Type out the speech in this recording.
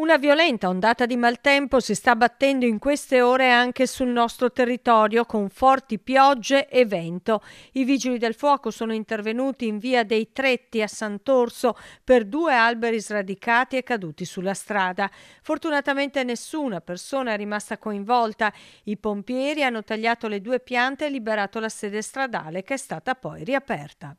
Una violenta ondata di maltempo si sta battendo in queste ore anche sul nostro territorio con forti piogge e vento. I vigili del fuoco sono intervenuti in via dei Tretti a Sant'Orso per due alberi sradicati e caduti sulla strada. Fortunatamente nessuna persona è rimasta coinvolta. I pompieri hanno tagliato le due piante e liberato la sede stradale che è stata poi riaperta.